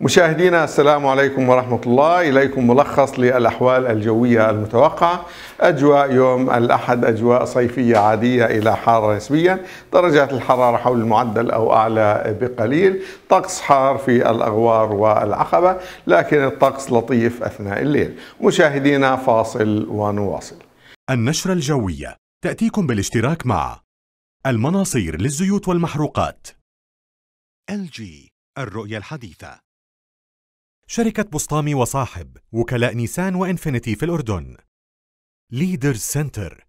مشاهدينا السلام عليكم ورحمة الله إليكم ملخص للأحوال الجوية المتوقعة أجواء يوم الأحد أجواء صيفية عادية إلى حارة نسبيا درجات الحرارة حول المعدل أو أعلى بقليل طقس حار في الأغوار والعقبة لكن الطقس لطيف أثناء الليل مشاهدينا فاصل ونواصل النشرة الجوية تأتيكم بالاشتراك مع المناصير للزيوت والمحروقات LG الرؤية الحديثة شركة بسطامي وصاحب وكلاء نيسان وإنفينيتي في الأردن ليدرز سنتر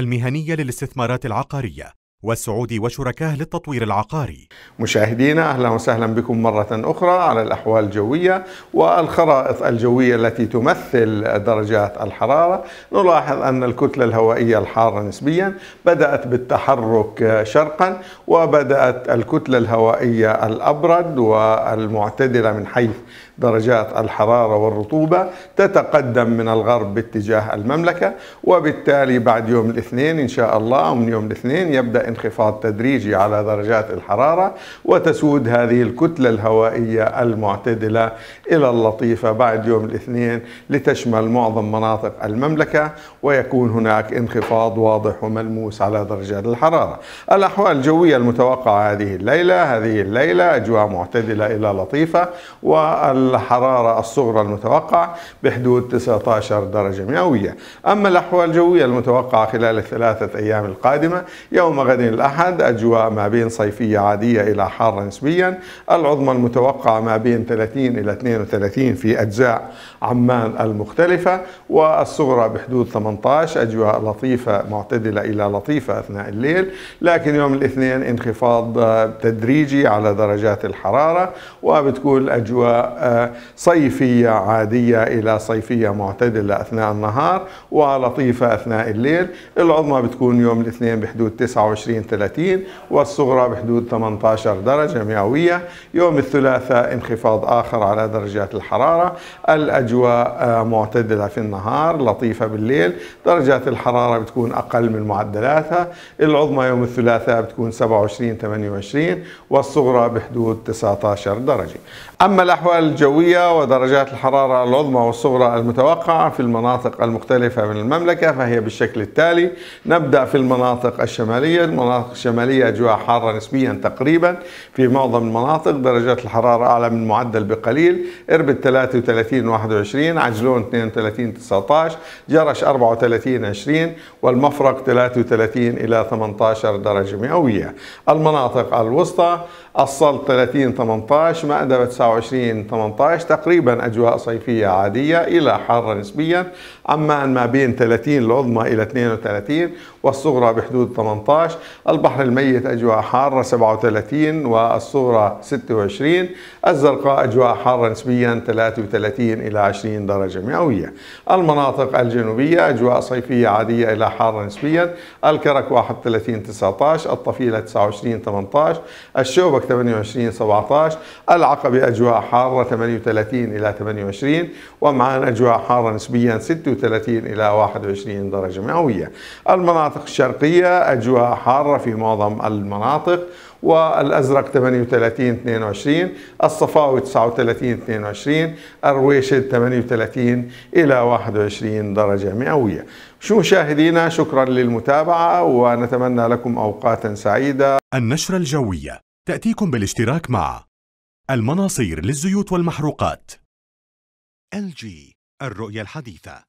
المهنية للاستثمارات العقارية والسعودي وشركاه للتطوير العقاري مشاهدينا أهلا وسهلا بكم مرة أخرى على الأحوال الجوية والخرائط الجوية التي تمثل درجات الحرارة نلاحظ أن الكتلة الهوائية الحارة نسبيا بدأت بالتحرك شرقا وبدأت الكتلة الهوائية الأبرد والمعتدلة من حيث درجات الحرارة والرطوبة تتقدم من الغرب باتجاه المملكة وبالتالي بعد يوم الاثنين إن شاء الله من يوم الاثنين يبدأ انخفاض تدريجي على درجات الحرارة وتسود هذه الكتلة الهوائية المعتدلة إلى اللطيفة بعد يوم الاثنين لتشمل معظم مناطق المملكة ويكون هناك انخفاض واضح وملموس على درجات الحرارة الأحوال الجوية المتوقعة هذه الليلة هذه الليلة أجواء معتدلة إلى لطيفة والحرارة الصغرى المتوقعة بحدود 19 درجة مئوية أما الأحوال الجوية المتوقعة خلال الثلاثة أيام القادمة يوم غد غد الأحد أجواء ما بين صيفية عادية إلى حارة نسبيا العظمى المتوقعة ما بين 30 إلى 32 في أجزاء عمان المختلفة والصغرى بحدود 18 أجواء لطيفة معتدلة إلى لطيفة أثناء الليل لكن يوم الاثنين انخفاض تدريجي على درجات الحرارة وبتكون الأجواء صيفية عادية إلى صيفية معتدلة أثناء النهار ولطيفة أثناء الليل العظمى بتكون يوم الاثنين بحدود 29 20 30 والصغرى بحدود 18 درجة مئوية يوم الثلاثاء انخفاض آخر على درجات الحرارة الأجواء آه، معتدلة في النهار لطيفة بالليل درجات الحرارة بتكون أقل من معدلاتها العظمى يوم الثلاثاء بتكون 27 28 والصغرى بحدود 19 درجة أما الأحوال الجوية ودرجات الحرارة العظمى والصغرى المتوقعة في المناطق المختلفة من المملكة فهي بالشكل التالي نبدأ في المناطق الشمالية المناطق الشمالية أجواء حارة نسبيا تقريبا في معظم المناطق درجات الحرارة أعلى من المعدل بقليل إربد 33 21 عجلون 32 19 جرش 34 20 والمفرق 33 إلى 18 درجة مئوية المناطق الوسطى السلط 30 18 مأدبة 29 18 تقريبا أجواء صيفية عادية إلى حارة نسبيا عمان ما بين 30 العظمى إلى 32 والصغرى بحدود 18 البحر الميت أجواء حارة 37 والصغرى 26 الزرقاء أجواء حارة نسبيا 33 إلى 20 درجة مئوية المناطق الجنوبية أجواء صيفية عادية إلى حارة نسبيا الكرك 31 19 الطفيلة 29 18 الشوبك 28 17 العقبة أجواء حارة 38 إلى 28 ومعان أجواء حارة نسبيا 36 إلى 21 درجة مئوية المناطق الشرقية أجواء حارة حارة في معظم المناطق والأزرق 38 22 الصفاوي 39 22 الرويشد 38 إلى 21 درجة مئوية شو مشاهدينا شكرا للمتابعة ونتمنى لكم أوقاتا سعيدة النشرة الجوية تأتيكم بالاشتراك مع المناصير للزيوت والمحروقات LG الرؤية الحديثة